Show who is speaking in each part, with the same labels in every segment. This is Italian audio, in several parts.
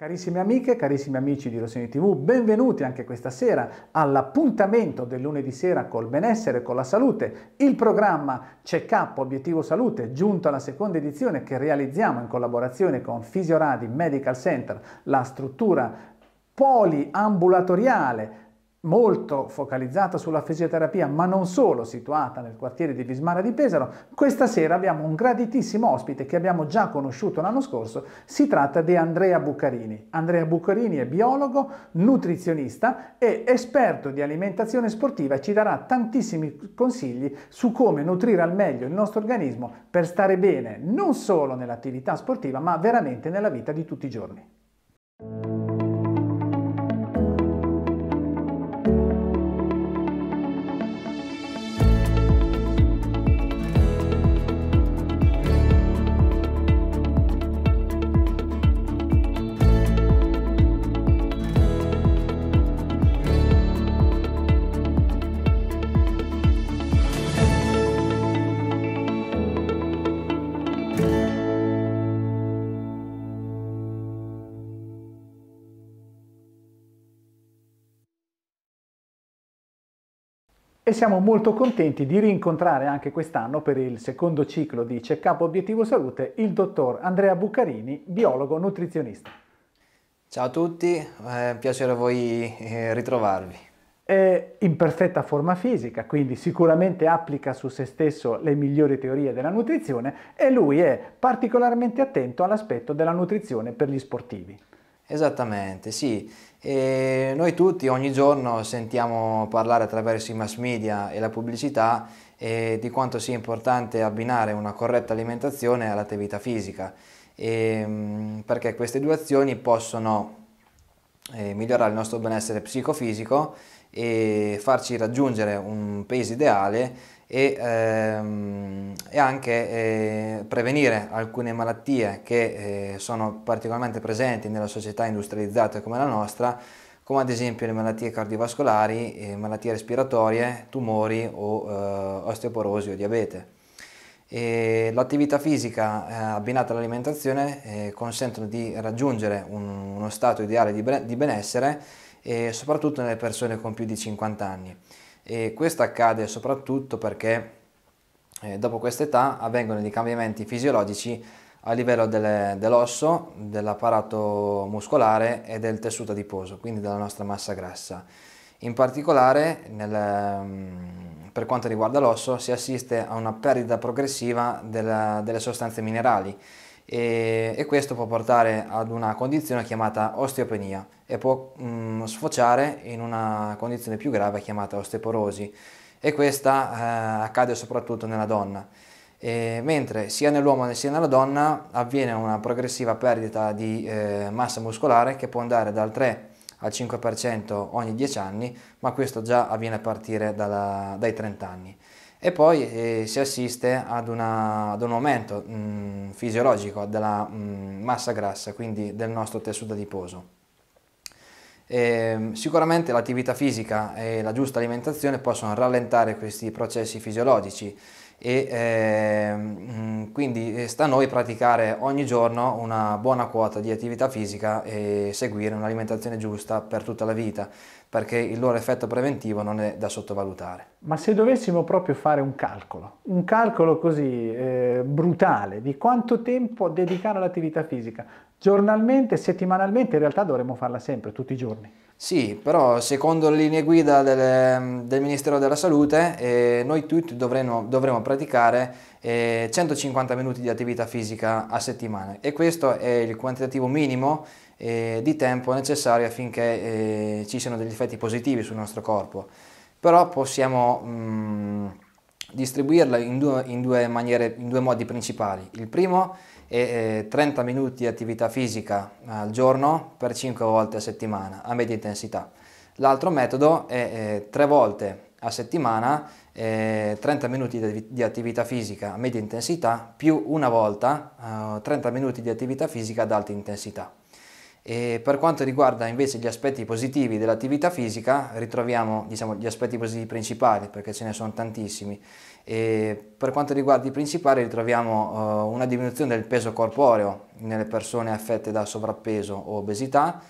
Speaker 1: Carissime amiche, carissimi amici di Rossini TV, benvenuti anche questa sera all'appuntamento del lunedì sera col benessere e con la salute, il programma CK Obiettivo Salute, giunto alla seconda edizione che realizziamo in collaborazione con Fisioradi Medical Center, la struttura poliambulatoriale molto focalizzata sulla fisioterapia, ma non solo, situata nel quartiere di Vismara di Pesaro, questa sera abbiamo un graditissimo ospite che abbiamo già conosciuto l'anno scorso, si tratta di Andrea Buccarini. Andrea Buccarini è biologo, nutrizionista e esperto di alimentazione sportiva e ci darà tantissimi consigli su come nutrire al meglio il nostro organismo per stare bene non solo nell'attività sportiva, ma veramente nella vita di tutti i giorni. e siamo molto contenti di rincontrare anche quest'anno per il secondo ciclo di Checkup Obiettivo Salute il dottor Andrea Buccarini, biologo nutrizionista.
Speaker 2: Ciao a tutti, è un piacere a voi eh, ritrovarvi.
Speaker 1: È in perfetta forma fisica, quindi sicuramente applica su se stesso le migliori teorie della nutrizione e lui è particolarmente attento all'aspetto della nutrizione
Speaker 2: per gli sportivi. Esattamente, sì. E noi tutti ogni giorno sentiamo parlare attraverso i mass media e la pubblicità eh, di quanto sia importante abbinare una corretta alimentazione all'attività fisica, e, ehm, perché queste due azioni possono eh, migliorare il nostro benessere psicofisico e farci raggiungere un peso ideale e, ehm, e anche eh, prevenire alcune malattie che eh, sono particolarmente presenti nella società industrializzata come la nostra, come ad esempio le malattie cardiovascolari, eh, malattie respiratorie, tumori o eh, osteoporosi o diabete. L'attività fisica eh, abbinata all'alimentazione eh, consentono di raggiungere un, uno stato ideale di, di benessere soprattutto nelle persone con più di 50 anni e questo accade soprattutto perché eh, dopo questa età avvengono dei cambiamenti fisiologici a livello delle, dell'osso, dell'apparato muscolare e del tessuto adiposo, quindi della nostra massa grassa. In particolare, nel, mm, per quanto riguarda l'osso, si assiste a una perdita progressiva della, delle sostanze minerali e, e, questo può portare ad una condizione chiamata osteopenia e può mh, mm, sfociare in una condizione più grave chiamata osteoporosi e questa eh, accade soprattutto nella donna. E, mentre sia nell'uomo sia nella donna avviene una progressiva perdita di eh, massa muscolare che può andare dal 3 al 5% ogni 10 anni, ma questo già avviene a partire dalla, dai 30 anni e poi eh, si assiste ad, una, ad un aumento mh, mm, fisiologico della mh, mm, massa grassa, quindi del nostro tessuto adiposo. E, ehm, sicuramente l'attività fisica e la giusta alimentazione possono rallentare questi processi fisiologici e ehm, mm, eh, mh, quindi sta a noi praticare ogni giorno una buona quota di attività fisica e seguire un'alimentazione giusta per tutta la vita perché il loro effetto preventivo non è da sottovalutare.
Speaker 1: Ma se dovessimo proprio fare un calcolo, un calcolo così eh, brutale di quanto tempo dedicare all'attività fisica, giornalmente, settimanalmente, in realtà dovremmo farla sempre, tutti i giorni.
Speaker 2: Sì, però secondo le linee guida del, del Ministero della Salute eh, noi tutti dovremmo, dovremo praticare eh, 150 minuti di attività fisica a settimana e questo è il quantitativo minimo eh, di tempo necessario affinché eh, ci siano degli effetti positivi sul nostro corpo però possiamo mh, mm, distribuirla in due, in, due maniere, in due, modi principali. Il primo è eh, 30 minuti di attività fisica al giorno per 5 volte a settimana a media intensità. L'altro metodo è eh, 3 volte a settimana eh, 30 minuti di, di attività fisica a media intensità più una volta 30 eh, minuti di attività fisica ad alta intensità. E per quanto riguarda invece gli aspetti positivi dell'attività fisica, ritroviamo diciamo, gli aspetti positivi principali, perché ce ne sono tantissimi. E per quanto riguarda i principali, ritroviamo eh, una diminuzione del peso corporeo nelle persone affette da sovrappeso o obesità,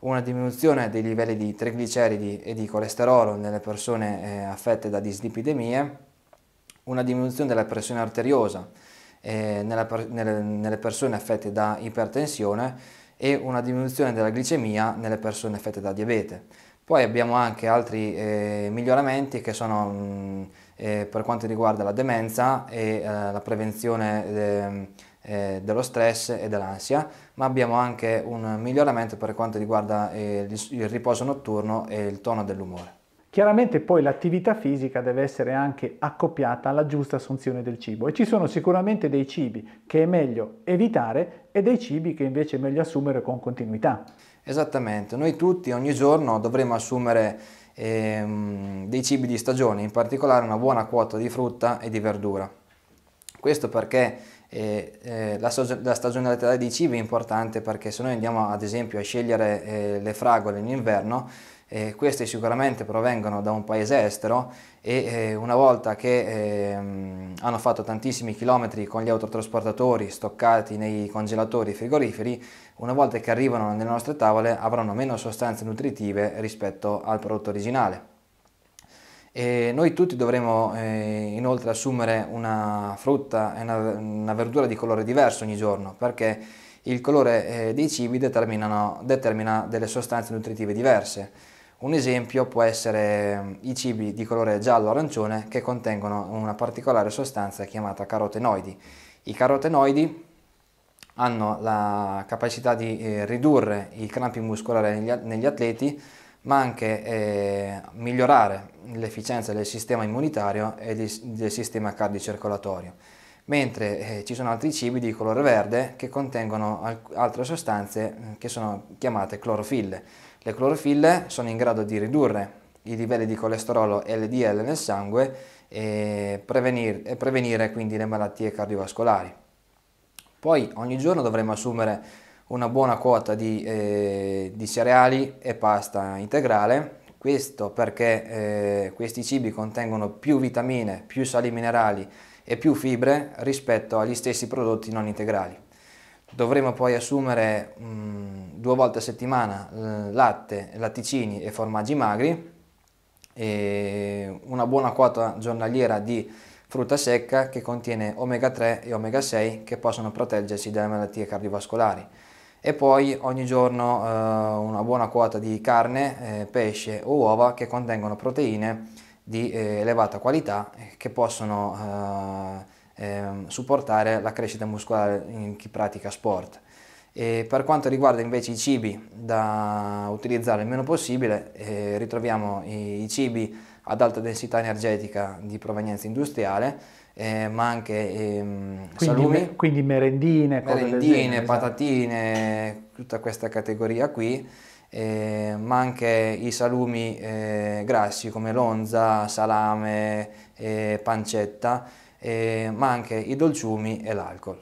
Speaker 2: una diminuzione dei livelli di trigliceridi e di colesterolo nelle persone eh, affette da dislipidemie, una diminuzione della pressione arteriosa eh, nella, nelle, nelle persone affette da ipertensione e una diminuzione della glicemia nelle persone affette da diabete. Poi abbiamo anche altri eh, miglioramenti che sono mh, mm, eh, per quanto riguarda la demenza e eh, la prevenzione ehm, eh, dello stress e dell'ansia, ma abbiamo anche un miglioramento per quanto riguarda eh, il riposo notturno e il tono dell'umore. Chiaramente poi l'attività
Speaker 1: fisica deve essere anche accoppiata alla giusta assunzione del cibo e ci sono sicuramente dei cibi che è meglio evitare e dei cibi che invece è meglio assumere con continuità.
Speaker 2: Esattamente, noi tutti ogni giorno dovremo assumere ehm, dei cibi di stagione, in particolare una buona quota di frutta e di verdura. Questo perché eh, eh, la, so la, stagionalità dei cibi è importante perché se noi andiamo ad esempio a scegliere eh, le fragole in inverno, eh, questi sicuramente provengono da un paese estero e eh, una volta che eh, hanno fatto tantissimi chilometri con gli autotrasportatori stoccati nei congelatori frigoriferi, una volta che arrivano nelle nostre tavole avranno meno sostanze nutritive rispetto al prodotto originale. E noi tutti dovremo eh, inoltre assumere una frutta e una, una, verdura di colore diverso ogni giorno perché il colore eh, dei cibi determina delle sostanze nutritive diverse. Un esempio può essere mm, i cibi di colore giallo-arancione che contengono una particolare sostanza chiamata carotenoidi. I carotenoidi hanno la capacità di eh, ridurre i crampi muscolari negli, negli atleti, ma anche eh, migliorare l'efficienza del sistema immunitario e di, del sistema cardiocircolatorio mentre eh, ci sono altri cibi di colore verde che contengono altre sostanze mm, che sono chiamate clorofille. Le clorofille sono in grado di ridurre i livelli di colesterolo LDL nel sangue e prevenire, e prevenire quindi le malattie cardiovascolari. Poi ogni giorno dovremo assumere una buona quota di, eh, di cereali e pasta integrale, questo perché eh, questi cibi contengono più vitamine, più sali minerali e più fibre rispetto agli stessi prodotti non integrali. Dovremo poi assumere mh, mm, due volte a settimana eh, latte, latticini e formaggi magri e una buona quota giornaliera di frutta secca che contiene omega 3 e omega 6 che possono proteggerci dalle malattie cardiovascolari e poi ogni giorno eh, una buona quota di carne, eh, pesce o uova che contengono proteine di eh, elevata qualità eh, che possono eh, ehm, supportare la crescita muscolare in chi pratica sport. E per quanto riguarda invece i cibi da utilizzare il meno possibile, eh, ritroviamo i, i, cibi ad alta densità energetica di provenienza industriale, eh, ma anche ehm, quindi, salumi. Me,
Speaker 1: quindi merendine, merendine esatto.
Speaker 2: patatine, tutta questa categoria qui eh, ma anche i salumi eh, grassi come lonza, salame, pancetta, eh, ma anche i dolciumi e l'alcol.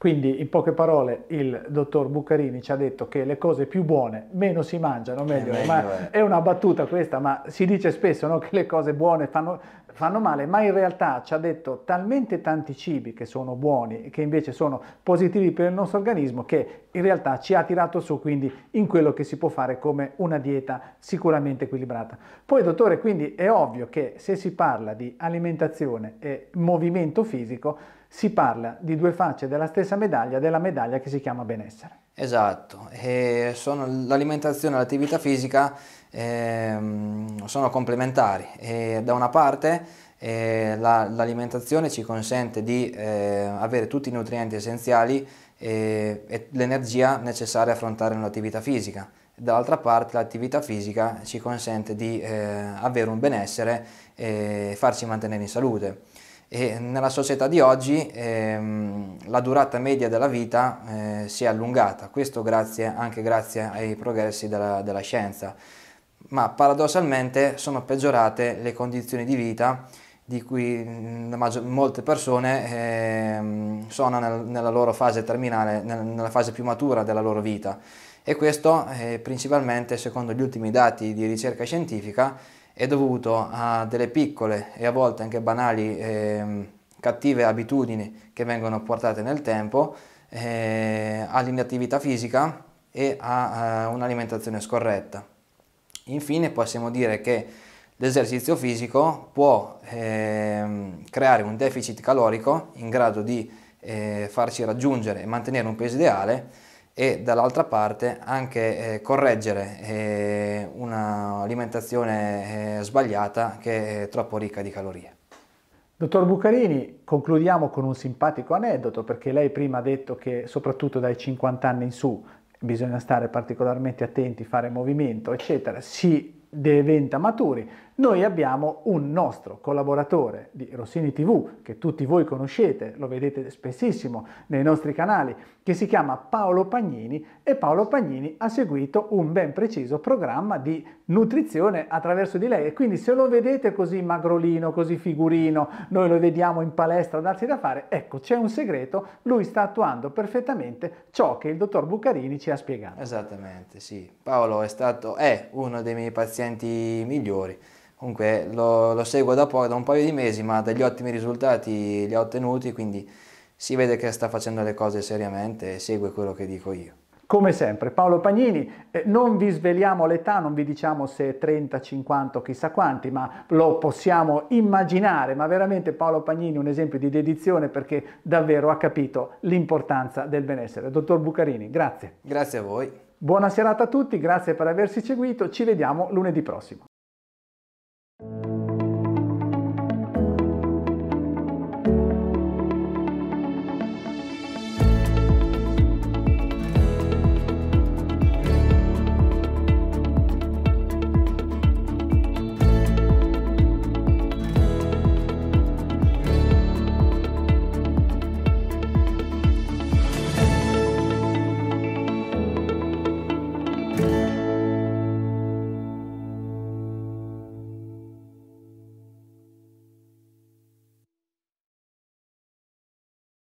Speaker 1: Quindi in poche parole il dottor Buccarini ci ha detto che le cose più buone meno si mangiano, eh, meglio, è, meglio eh. è una battuta questa, ma si dice spesso no, che le cose buone fanno, fanno, male, ma in realtà ci ha detto talmente tanti cibi che sono buoni e che invece sono positivi per il nostro organismo che in realtà ci ha tirato su quindi in quello che si può fare come una dieta sicuramente equilibrata. Poi dottore, quindi è ovvio che se si parla di alimentazione e movimento fisico, si parla di due facce della stessa medaglia, della medaglia che si chiama benessere.
Speaker 2: Esatto, e sono l'alimentazione e l'attività fisica ehm, sono complementari. E da una parte eh, l'alimentazione ci consente di eh, avere tutti i nutrienti essenziali e, eh, e l'energia necessaria a affrontare un'attività fisica. Dall'altra parte l'attività fisica ci consente di eh, avere un benessere eh, e farci mantenere in salute. E nella società di oggi ehm, la durata media della vita eh, si è allungata, questo grazie, anche grazie ai progressi della, della scienza, ma paradossalmente sono peggiorate le condizioni di vita di cui mm, molte persone eh, sono nel, nella loro fase terminale, nel, nella fase più matura della loro vita. E questo eh, principalmente, secondo gli ultimi dati di ricerca scientifica, è dovuto a delle piccole e a volte anche banali eh, cattive abitudini che vengono portate nel tempo, eh, all'inattività fisica e a, a eh, un'alimentazione scorretta. Infine possiamo dire che l'esercizio fisico può eh, creare un deficit calorico in grado di eh, farci raggiungere e mantenere un peso ideale e dall'altra parte anche eh, correggere eh, un'alimentazione eh, sbagliata che è troppo ricca di calorie.
Speaker 1: Dottor Bucarini, concludiamo con un simpatico aneddoto perché lei prima ha detto che soprattutto dai 50 anni in su bisogna stare particolarmente attenti, fare movimento, eccetera, si diventa maturi noi abbiamo un nostro collaboratore di Rossini TV, che tutti voi conoscete, lo vedete spessissimo nei nostri canali, che si chiama Paolo Pagnini e Paolo Pagnini ha seguito un ben preciso programma di nutrizione attraverso di lei e quindi se lo vedete così magrolino, così figurino, noi lo vediamo in palestra darsi da fare, ecco c'è un segreto, lui sta attuando perfettamente ciò che il dottor Bucarini ci
Speaker 2: ha spiegato. Esattamente, sì. Paolo è stato, è uno dei miei pazienti migliori Comunque lo, lo seguo da, da, un paio di mesi, ma degli ottimi risultati li ha ottenuti, quindi si vede che sta facendo le cose seriamente e segue quello che dico io.
Speaker 1: Come sempre, Paolo Pagnini, eh, non vi sveliamo l'età, non vi diciamo se 30, 50, chissà quanti, ma lo possiamo immaginare, ma veramente Paolo Pagnini un esempio di dedizione perché davvero ha capito l'importanza del benessere. Dottor Bucarini, grazie. Grazie a voi. Buona serata a tutti, grazie per averci seguito, ci vediamo lunedì prossimo.